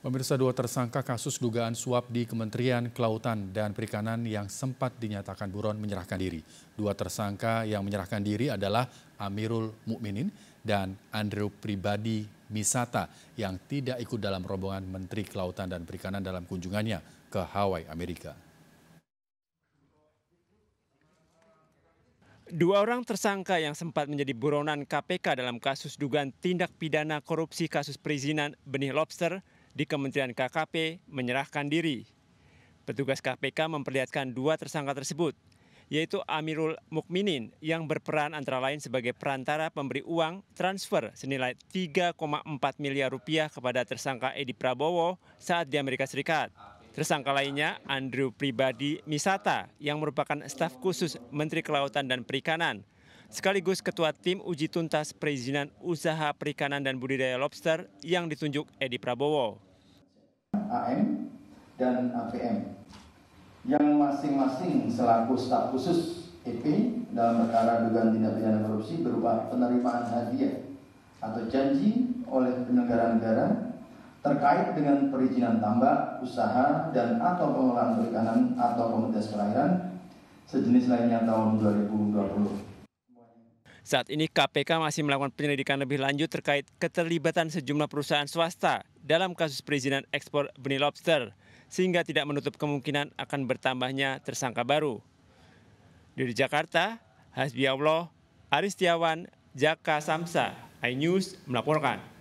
Pemirsa dua tersangka kasus dugaan suap di Kementerian Kelautan dan Perikanan yang sempat dinyatakan buron menyerahkan diri. Dua tersangka yang menyerahkan diri adalah Amirul Mukminin dan Andrew Pribadi Misata yang tidak ikut dalam rombongan Menteri Kelautan dan Perikanan dalam kunjungannya ke Hawaii, Amerika. Dua orang tersangka yang sempat menjadi buronan KPK dalam kasus dugaan tindak pidana korupsi kasus perizinan benih lobster di Kementerian KKP menyerahkan diri. Petugas KPK memperlihatkan dua tersangka tersebut, yaitu Amirul Mukminin yang berperan antara lain sebagai perantara pemberi uang transfer senilai 3,4 miliar rupiah kepada tersangka Edi Prabowo saat di Amerika Serikat. Tersangka lainnya Andrew Pribadi Misata yang merupakan staf khusus Menteri Kelautan dan Perikanan sekaligus ketua tim uji tuntas perizinan usaha perikanan dan budidaya lobster yang ditunjuk Edi Prabowo. AM dan APM yang masing-masing selaku staf khusus EP dalam perkara dugaan tindak pidana korupsi berupa penerimaan hadiah atau janji oleh penyelenggara negara terkait dengan perizinan tambak, usaha, dan atau pengelolaan perikanan atau komunitas perairan sejenis lainnya tahun 2020. Saat ini KPK masih melakukan penyelidikan lebih lanjut terkait keterlibatan sejumlah perusahaan swasta dalam kasus perizinan ekspor benih lobster, sehingga tidak menutup kemungkinan akan bertambahnya tersangka baru. Dari Jakarta, Hasbi Allah, Aristiawan, Jaka Samsa, iNews melaporkan.